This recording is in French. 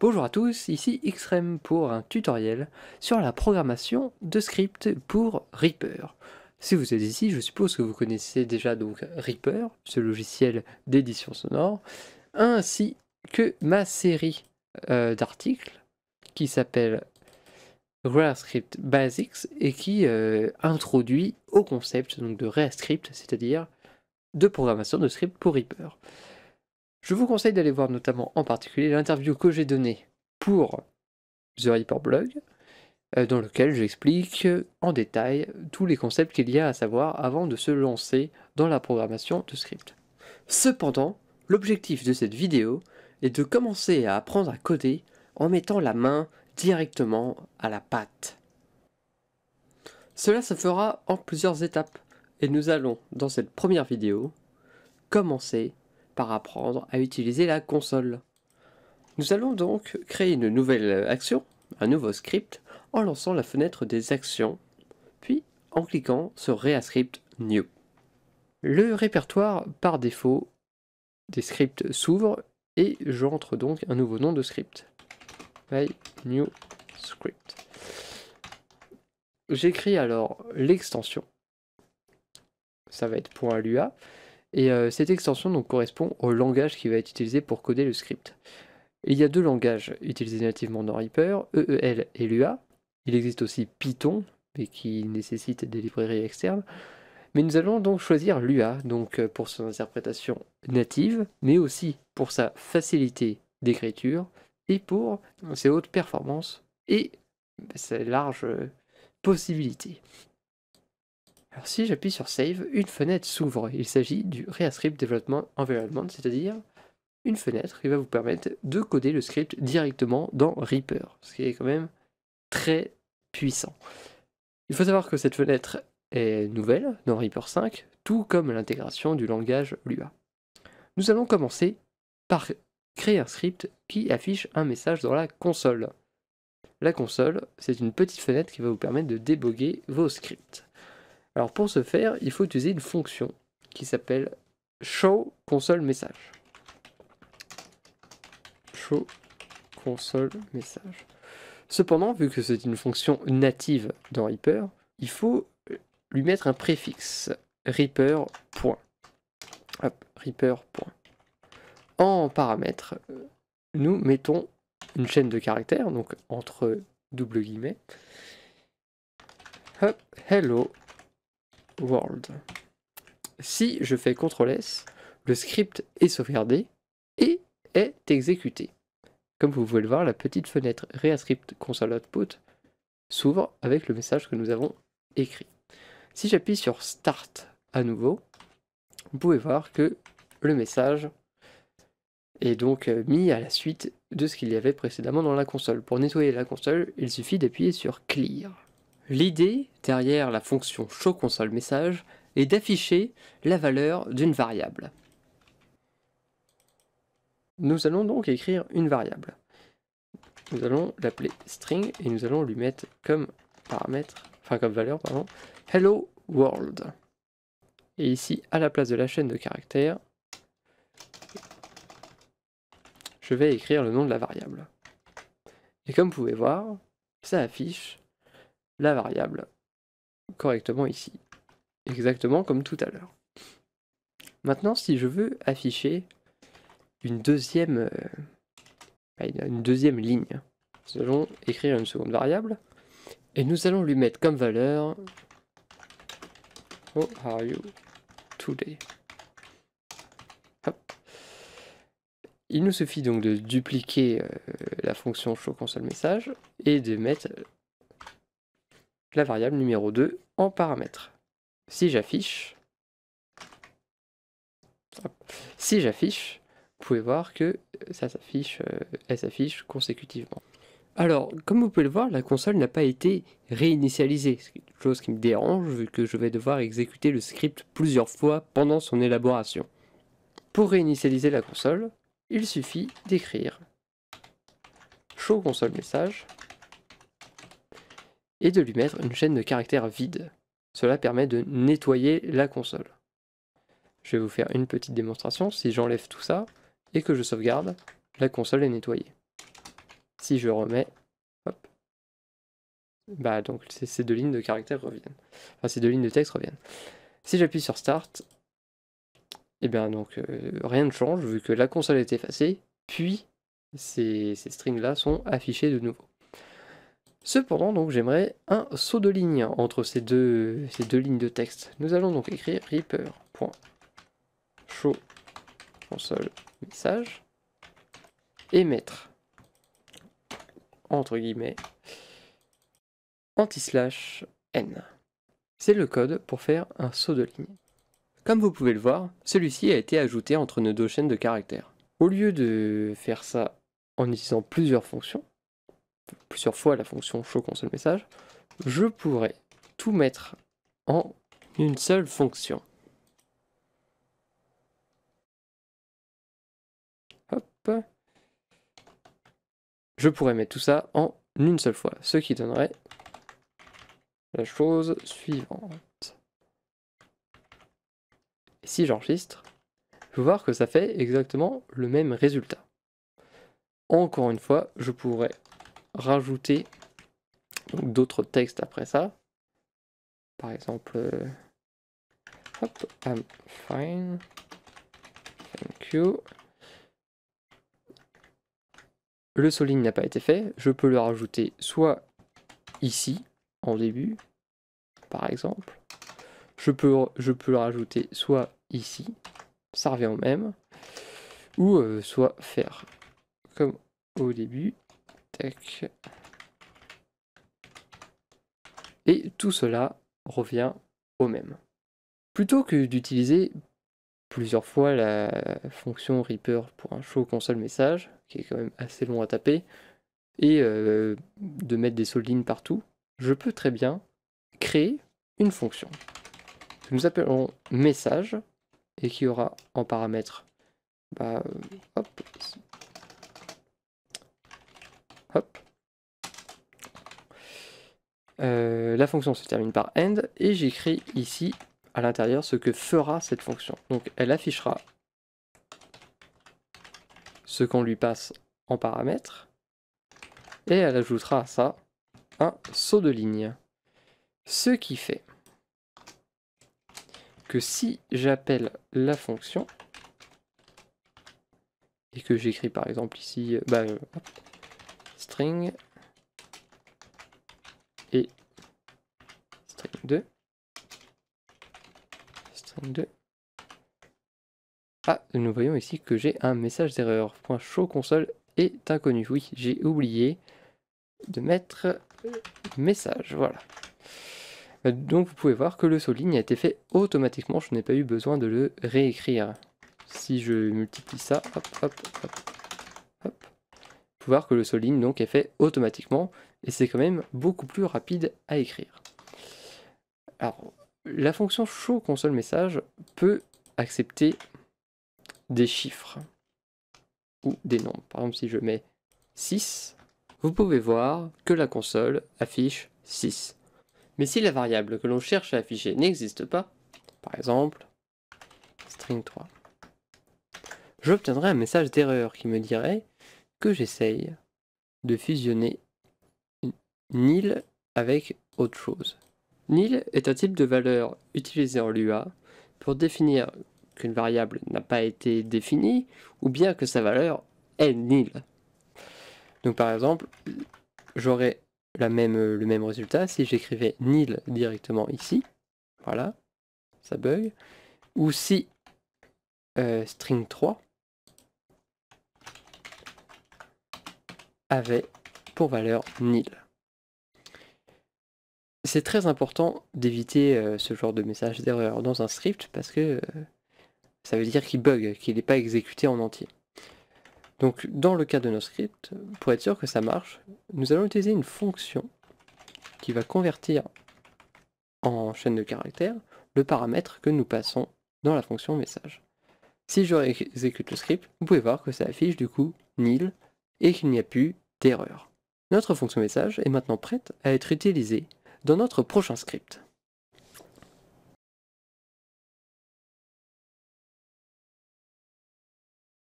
Bonjour à tous, ici Xtreme pour un tutoriel sur la programmation de script pour Reaper. Si vous êtes ici, je suppose que vous connaissez déjà donc Reaper, ce logiciel d'édition sonore, ainsi que ma série euh, d'articles qui s'appelle ReaScript Basics et qui euh, introduit au concept donc, de ReaScript, c'est-à-dire de programmation de script pour Reaper. Je vous conseille d'aller voir notamment en particulier l'interview que j'ai donnée pour The Reaper Blog, euh, dans lequel j'explique en détail tous les concepts qu'il y a à savoir avant de se lancer dans la programmation de script. Cependant, l'objectif de cette vidéo est de commencer à apprendre à coder en mettant la main directement à la pâte. Cela se fera en plusieurs étapes et nous allons, dans cette première vidéo, commencer apprendre à utiliser la console. Nous allons donc créer une nouvelle action, un nouveau script, en lançant la fenêtre des actions, puis en cliquant sur Reascript New. Le répertoire par défaut des scripts s'ouvre et j'entre donc un nouveau nom de script. new script. J'écris alors l'extension. Ça va être .lua et euh, cette extension donc, correspond au langage qui va être utilisé pour coder le script. Il y a deux langages utilisés nativement dans Reaper, EEL et Lua. Il existe aussi Python, mais qui nécessite des librairies externes. Mais nous allons donc choisir Lua, donc euh, pour son interprétation native, mais aussi pour sa facilité d'écriture et pour ses hautes performances et ses larges possibilités. Alors si j'appuie sur Save, une fenêtre s'ouvre. Il s'agit du ReaScript Development Environment, c'est-à-dire une fenêtre qui va vous permettre de coder le script directement dans Reaper, ce qui est quand même très puissant. Il faut savoir que cette fenêtre est nouvelle dans Reaper 5, tout comme l'intégration du langage Lua. Nous allons commencer par créer un script qui affiche un message dans la console. La console, c'est une petite fenêtre qui va vous permettre de déboguer vos scripts. Alors pour ce faire, il faut utiliser une fonction qui s'appelle show console message. Show console message. Cependant, vu que c'est une fonction native dans Reaper, il faut lui mettre un préfixe Reaper En paramètre, nous mettons une chaîne de caractères, donc entre double guillemets. Hop, hello si je fais CTRL S, le script est sauvegardé et est exécuté. Comme vous pouvez le voir, la petite fenêtre ReaScript console output s'ouvre avec le message que nous avons écrit. Si j'appuie sur Start à nouveau, vous pouvez voir que le message est donc mis à la suite de ce qu'il y avait précédemment dans la console. Pour nettoyer la console, il suffit d'appuyer sur Clear. L'idée derrière la fonction showConsoleMessage message est d'afficher la valeur d'une variable. Nous allons donc écrire une variable. Nous allons l'appeler string et nous allons lui mettre comme paramètre, enfin comme valeur, pardon, hello world. Et ici, à la place de la chaîne de caractères, je vais écrire le nom de la variable. Et comme vous pouvez voir, ça affiche la variable correctement ici, exactement comme tout à l'heure. Maintenant, si je veux afficher une deuxième, euh, une deuxième ligne, nous allons écrire une seconde variable et nous allons lui mettre comme valeur How are you today? Il nous suffit donc de dupliquer euh, la fonction show console message et de mettre la variable numéro 2 en paramètre. Si j'affiche, si j'affiche, vous pouvez voir que euh, ça s'affiche, euh, elle s'affiche consécutivement. Alors, comme vous pouvez le voir, la console n'a pas été réinitialisée, chose qui me dérange vu que je vais devoir exécuter le script plusieurs fois pendant son élaboration. Pour réinitialiser la console, il suffit d'écrire show console message et de lui mettre une chaîne de caractères vide. Cela permet de nettoyer la console. Je vais vous faire une petite démonstration. Si j'enlève tout ça et que je sauvegarde, la console est nettoyée. Si je remets, bah donc ces deux lignes de caractères reviennent. Enfin, ces deux lignes de texte reviennent. Si j'appuie sur Start, et eh bien donc euh, rien ne change vu que la console est effacée, puis ces, ces strings là sont affichés de nouveau. Cependant, donc, j'aimerais un saut de ligne entre ces deux, ces deux lignes de texte. Nous allons donc écrire reaper.show console message et mettre entre guillemets anti-slash n. C'est le code pour faire un saut de ligne. Comme vous pouvez le voir, celui-ci a été ajouté entre nos deux chaînes de caractères. Au lieu de faire ça en utilisant plusieurs fonctions, plusieurs fois la fonction show console message, je pourrais tout mettre en une seule fonction. Hop. Je pourrais mettre tout ça en une seule fois, ce qui donnerait la chose suivante. si j'enregistre, je vais voir que ça fait exactement le même résultat. Encore une fois, je pourrais rajouter d'autres textes après ça. Par exemple, euh, hop, I'm fine, thank you. Le soligne n'a pas été fait, je peux le rajouter soit ici, en début, par exemple. Je peux, je peux le rajouter soit ici, ça revient au même, ou euh, soit faire comme au début, et tout cela revient au même. Plutôt que d'utiliser plusieurs fois la fonction Reaper pour un show console message, qui est quand même assez long à taper, et euh, de mettre des soldines partout, je peux très bien créer une fonction que nous appellerons message et qui aura en paramètre bah, euh, la fonction se termine par end et j'écris ici à l'intérieur ce que fera cette fonction. Donc elle affichera ce qu'on lui passe en paramètres, et elle ajoutera à ça un saut de ligne. Ce qui fait que si j'appelle la fonction et que j'écris par exemple ici, bah, euh, string et string 2. String 2. Ah, nous voyons ici que j'ai un message d'erreur. Point show console est inconnu. Oui, j'ai oublié de mettre message. Voilà. Donc vous pouvez voir que le ligne a été fait automatiquement. Je n'ai pas eu besoin de le réécrire. Si je multiplie ça, hop, hop, hop, hop, voir que le souligne donc est fait automatiquement et c'est quand même beaucoup plus rapide à écrire. Alors, la fonction show console message peut accepter des chiffres ou des nombres. Par exemple, si je mets 6, vous pouvez voir que la console affiche 6. Mais si la variable que l'on cherche à afficher n'existe pas, par exemple string 3, j'obtiendrai un message d'erreur qui me dirait que j'essaye de fusionner nil avec autre chose. Nil est un type de valeur utilisé en Lua pour définir qu'une variable n'a pas été définie ou bien que sa valeur est nil. Donc par exemple, j'aurais le même résultat si j'écrivais nil directement ici. Voilà, ça bug. Ou si euh, string 3 avait pour valeur nil. C'est très important d'éviter euh, ce genre de message d'erreur dans un script parce que euh, ça veut dire qu'il bug, qu'il n'est pas exécuté en entier. Donc dans le cas de nos scripts, pour être sûr que ça marche, nous allons utiliser une fonction qui va convertir en chaîne de caractères le paramètre que nous passons dans la fonction message. Si je réexécute le script, vous pouvez voir que ça affiche du coup nil et qu'il n'y a plus d'erreur. Notre fonction message est maintenant prête à être utilisée dans notre prochain script.